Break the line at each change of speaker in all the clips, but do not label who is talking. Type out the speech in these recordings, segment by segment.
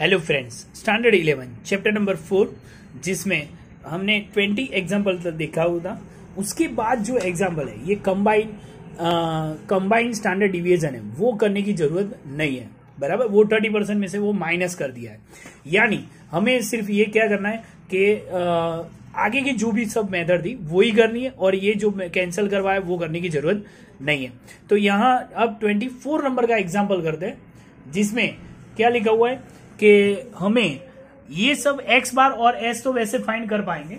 Hello friends standard eleven chapter number four जिसमें हमने twenty example तक देखा हुआ था उसके बाद जो एग्जाम्पल है ये कंबाइन कंबाइन स्टैंडर्ड डिविजन है वो करने की जरूरत नहीं है बराबर वो थर्टी परसेंट में से वो माइनस कर दिया है यानी हमें सिर्फ ये क्या करना है कि आगे की जो भी सब मेथड थी वो ही करनी है और ये जो कैंसिल करवाया वो करने की जरूरत नहीं है तो यहाँ अब ट्वेंटी फोर नंबर का एग्जाम्पल करते हैं जिसमें क्या लिखा हुआ है कि हमें ये सब एक्स बार और एस तो वैसे फाइंड कर पाएंगे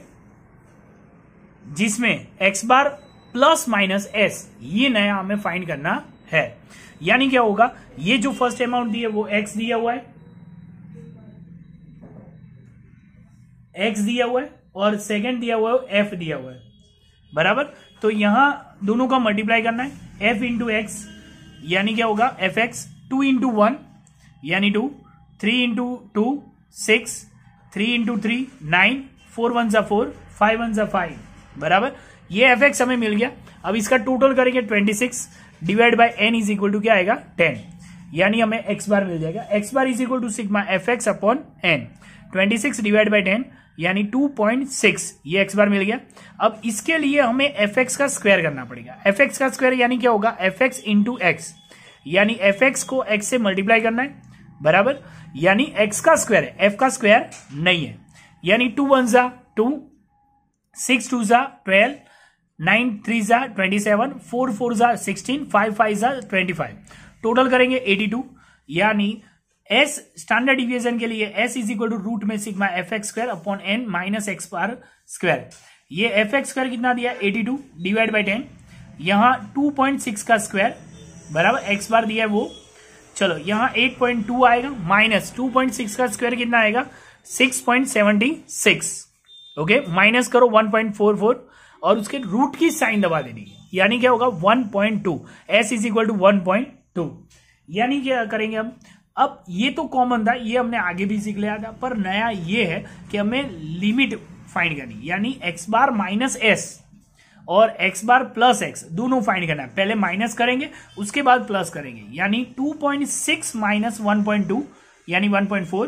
जिसमें X bar plus minus S ये नया हमें फाइंड करना है यानी क्या होगा ये जो फर्स्ट अमाउंट दिया वो एक्स दिया हुआ है एक्स दिया हुआ है और सेकंड दिया हुआ है एफ दिया हुआ है बराबर तो यहां दोनों का मल्टीप्लाई करना है एफ इंटू एक्स यानी क्या होगा F X two into one यानी two three into two six three into three nine four one सा फोर फाइव वन सा फाइव बराबर ये एफ एक्स हमें मिल गया अब इसका टोटल करेंगे twenty six divide by N is equal to क्या आएगा टेन यानी हमें एक्स बार मिल जाएगा X bar is equal to sigma F X upon N twenty six divide by ten यानी टू पॉइंट सिक्स ये एक्स बार मिल गया अब इसके लिए हमें एफ एक्स का स्क्वायर करना पड़ेगा एफ एक्स का स्क्वायर यानी क्या होगा एफ एक्स इंटू एक्स यानी एफ एक्स को एक्स से मल्टीप्लाई करना है बराबर यानी एक्स का स्क्वायर है एफ का स्क्वायर नहीं है यानी टू वन जा टू सिक्स टू जा ट्वेल्व नाइन थ्री जा ट्वेंटी सेवन फोर फोर जा सिक्सटीन फाइव फाइव जा ट्वेंटी फाइव टोटल करेंगे एटी टू यानी एस स्टैंडर्ड डिविएशन के लिए S is equal to root में sigma F X square upon N minus X पर square ये एफ एक्स स्क्वायर कितना दिया eighty two divide by ten यहां टू पॉइंट सिक्स का स्क्वायर बराबर एक्स बार दिया है वो चलो यहाँ 8.2 आएगा माइनस 2.6 का स्क्वायर कितना आएगा 6.76 ओके माइनस करो 1.44 और उसके रूट की साइन दबा देनी है यानी क्या होगा 1.2 point two S is equal to one यानी क्या करेंगे हम अब ये तो कॉमन था ये हमने आगे भी सीख लिया था पर नया ये है कि हमें लिमिट फाइंड करनी यानी एक्स बार माइनस एस और x बार प्लस एक्स दोनों फाइंड करना है पहले माइनस करेंगे उसके बाद प्लस करेंगे यानी 2.6 पॉइंट सिक्स माइनस वन यानी 1.4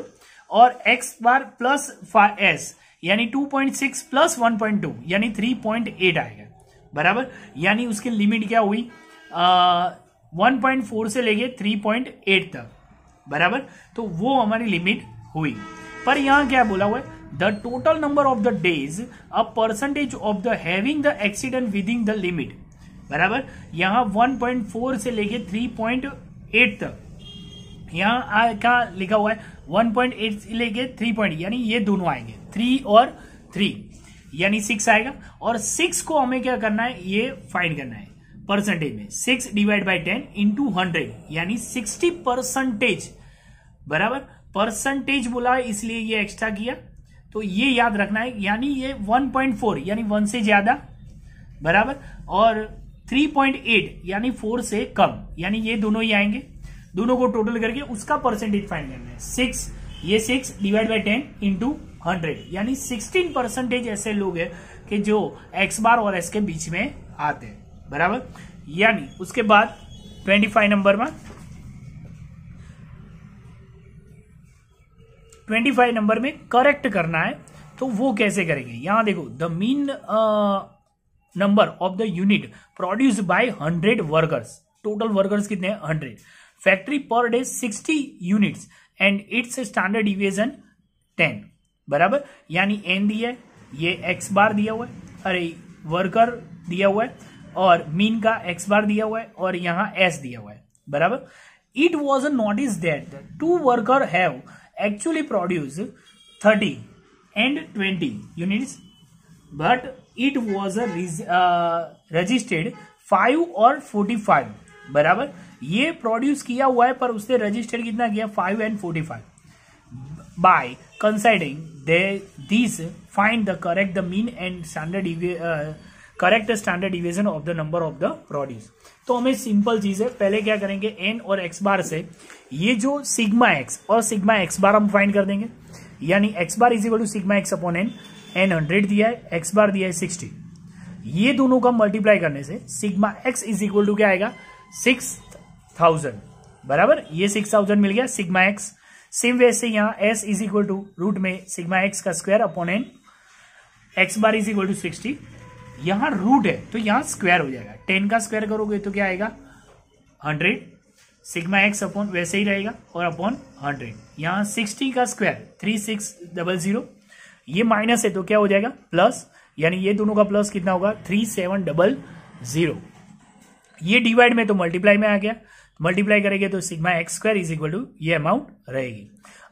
और x बार प्लस एस यानी 2.6 पॉइंट सिक्स प्लस वन यानी 3.8 आएगा बराबर यानी उसकी लिमिट क्या हुई uh, 1.4 से लेके 3.8 तक बराबर तो वो हमारी लिमिट हुई पर यहां क्या बोला हुआ है the total number of the days a percentage of the having the accident within the limit बराबर यहां 1.4 से लेके 3.8 तक यहां क्या लिखा हुआ है 1.8 से लेके 3. पॉइंट यानी ये दोनों आएंगे थ्री और थ्री यानी सिक्स आएगा और सिक्स को हमें क्या करना है ये फाइंड करना है परसेंटेज में six divide by ten into hundred यानी सिक्सटी परसेंटेज बराबर परसेंटेज बोला इसलिए ये एक्स्ट्रा किया तो ये याद रखना है यानी ये 1.4 यानी वन से ज्यादा बराबर और 3.8 यानी फोर से कम यानी ये दोनों ही आएंगे दोनों को टोटल करके उसका परसेंटेज फाइंड करना है सिक्स ये six divide by ten into hundred यानी सिक्सटीन परसेंटेज ऐसे लोग हैं कि जो एक्स बार और एस के बीच में आते हैं बराबर यानी उसके बाद ट्वेंटी फाइव नंबर में ट्वेंटी फाइव नंबर में करेक्ट करना है तो वो कैसे करेंगे यहां देखो the mean number of the unit produce by hundred workers total workers कितने हैं hundred factory per day sixty units and its standard deviation ten बराबर यानी एन दिया है ये एक्स बार दिया हुआ है अरे वर्कर दिया हुआ है और मीन का एक्स बार दिया हुआ है और यहां एस दिया हुआ है बराबर it was a notice that two worker have actually produce 30 and 20 units but it was a uh, registered 5 forty 45 बराबर ये प्रोड्यूस किया हुआ है पर उसने रजिस्टर कितना किया 5 and 45 by considering the this find the correct the mean and standard correct the standard deviation of the number of the produce तो हमें सिंपल चीज है पहले क्या करेंगे एन और एक्स बार से ये जो सिग्मा एक्स और सिग्मा एक्स बार हम फाइंड कर देंगे यानी X bar is equal to sigma X upon N N hundred दिया है एक्स बार दिया है सिक्सटी ये दोनों का मल्टीप्लाई करने से sigma X is equal to क्या आएगा सिक्स थाउजेंड बराबर ये सिक्स थाउजेंड मिल गया सिग्मा एक्स सेम वे से यहां S is equal to root में सिग्मा एक्स का square upon N X bar is equal to sixty यहां रूट है तो यहां स्क्वायर हो जाएगा टेन का स्क्वायर करोगे तो क्या आएगा हंड्रेड सिग्मा एक्स अपॉन वैसे ही रहेगा और अपॉन हंड्रेड यहां सिक्सटी का square three six double zero ये माइनस है तो क्या हो जाएगा प्लस यानी ये दोनों का प्लस कितना होगा थ्री सेवन डबल जीरो ये डिवाइड में तो मल्टीप्लाई में आ गया मल्टीप्लाई करेंगे तो sigma X square is equal to ये अमाउंट रहेगी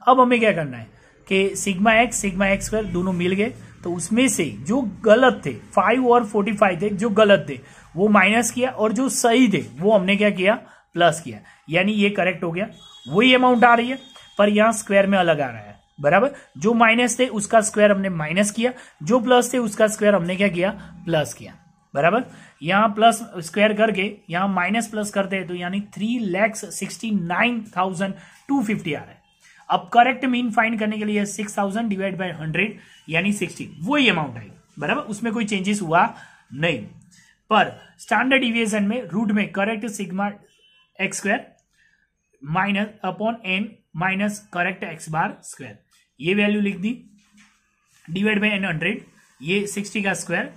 अब हमें क्या करना है कि sigma X sigma X square दोनों मिल गए तो उसमें से जो गलत थे फाइव और फोर्टी फाइव थे जो गलत थे वो माइनस किया और जो सही थे वो हमने क्या किया प्लस किया यानी ये करेक्ट हो गया वही अमाउंट आ रही है पर यहां स्क्वायर में अलग आ रहा है बराबर जो माइनस थे उसका स्क्वायर हमने माइनस किया जो प्लस थे उसका स्क्वायर हमने क्या किया प्लस किया बराबर यहां प्लस स्क्वायर करके यहां माइनस प्लस करते हैं तो यानी three lakhs sixty nine thousand two fifty आ रहा है अब करेक्ट मीन फाइंड करने के लिए six thousand divide by hundred यानी सिक्सटीन वही अमाउंट आएगा बराबर उसमें कोई चेंजेस हुआ नहीं पर स्टैंडर्ड डिविएशन में रूट में correct sigma X square minus upon N minus correct X bar square ये वैल्यू लिख दी डिवाइड बाई एन हंड्रेड ये सिक्सटी का square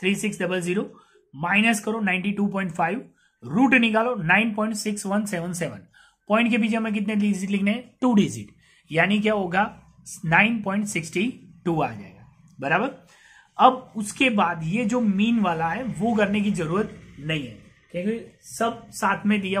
three six double zero minus करो ninety two point five root निकालो nine point six one seven seven point के पीछे हमें कितने डिजिट लिखने हैं टू डिजिट यानी क्या होगा 9.62 आ जाएगा बराबर अब उसके बाद ये जो मीन वाला है वो करने की जरूरत नहीं है क्योंकि सब साथ में दिया